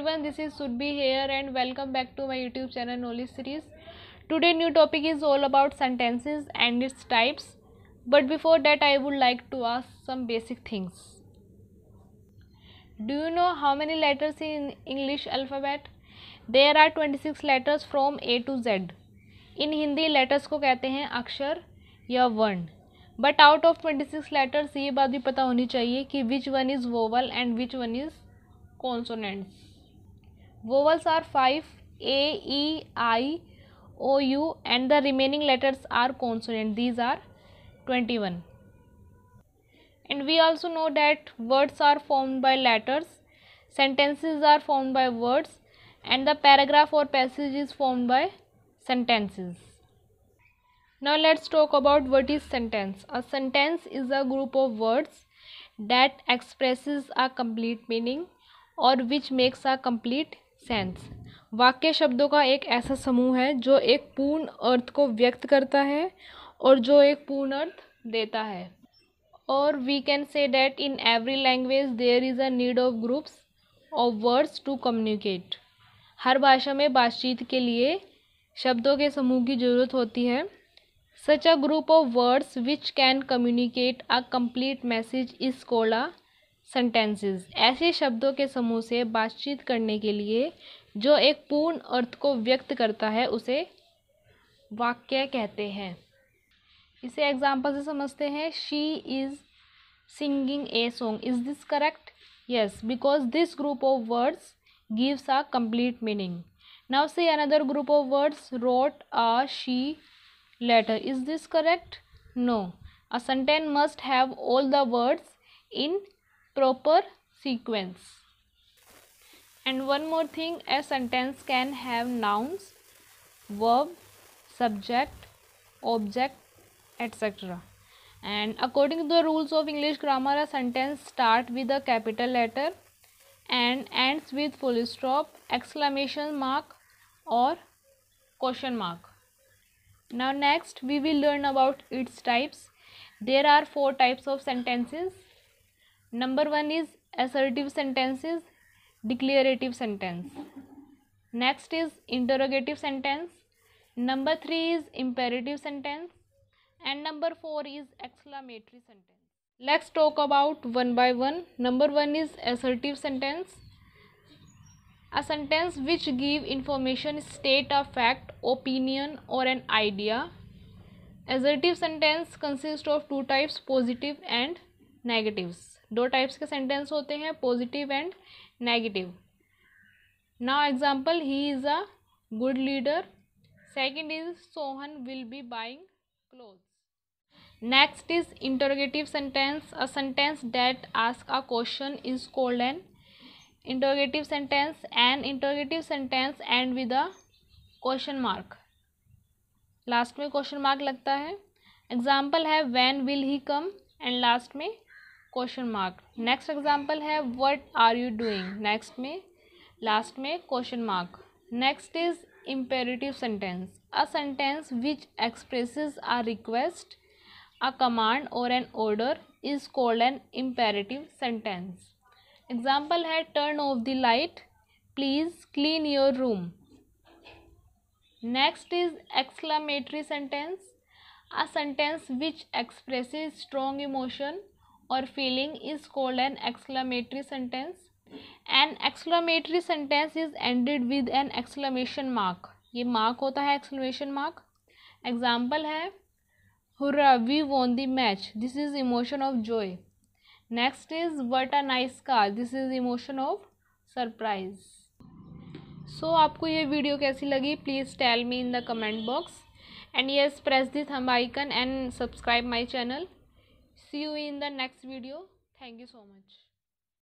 everyone this is Sudbi here and welcome back to my youtube channel knowledge series today new topic is all about sentences and its types but before that I would like to ask some basic things do you know how many letters in English alphabet there are 26 letters from A to Z in Hindi letters को कहते हैं अक्षर या वर्ण but out of twenty six letters ये बात भी पता होनी चाहिए कि which one is vowel and which one is consonants Vowels are 5 A, E, I, O, U and the remaining letters are consonant. These are 21. And we also know that words are formed by letters, sentences are formed by words and the paragraph or passage is formed by sentences. Now let's talk about what is sentence. A sentence is a group of words that expresses a complete meaning or which makes a complete sense वाक्य शब्दों का एक ऐसा समूह है जो एक पूर्ण अर्थ को व्यक्त करता है और जो एक पूर्ण अर्थ देता है और we can say that in every language there is a need of groups of words to communicate हर भाषा में बातचीत के लिए शब्दों के समूह की ज़रूरत होती है such a group of words which can communicate a complete message is called sentences ऐसे शब्दों के समूह से बातचीत करने के लिए जो एक पूर्ण अर्थ को व्यक्त करता है उसे वाक्य कहते हैं इसे एग्जांपल से समझते हैं she is singing a song is this correct yes because this group of words gives a complete meaning now say another group of words wrote a she letter is this correct no a sentence must have all the words in proper sequence and one more thing a sentence can have nouns verb subject object etc and according to the rules of english grammar a sentence start with a capital letter and ends with full stop exclamation mark or question mark now next we will learn about its types there are four types of sentences number one is assertive sentences declarative sentence next is interrogative sentence number three is imperative sentence and number four is exclamatory sentence let's talk about one by one number one is assertive sentence a sentence which give information state of fact opinion or an idea assertive sentence consists of two types positive and negatives दो types के sentence होते हैं positive and negative now example he is a good leader second is Sohan will be buying cloth next is interrogative sentence a sentence that ask a question is called an interrogative sentence and interrogative sentence end with a question mark last में question mark लगता है example है when will he come and last में question mark next example है what are you doing next में last में question mark next is imperative sentence a sentence which expresses a request a command और an order is called an imperative sentence example है turn off the light please clean your room next is exclamatory sentence a sentence which expresses strong emotion और feeling is called an exclamatory sentence an exclamatory sentence is ended with an exclamation mark ये mark होता है exclamation mark example है hurrah we won the match this is emotion of joy next is what a nice car this is emotion of surprise so आपको ये video कैसी लगी please tell me in the comment box and yes press this hmm icon and subscribe my channel see you in the next video thank you so much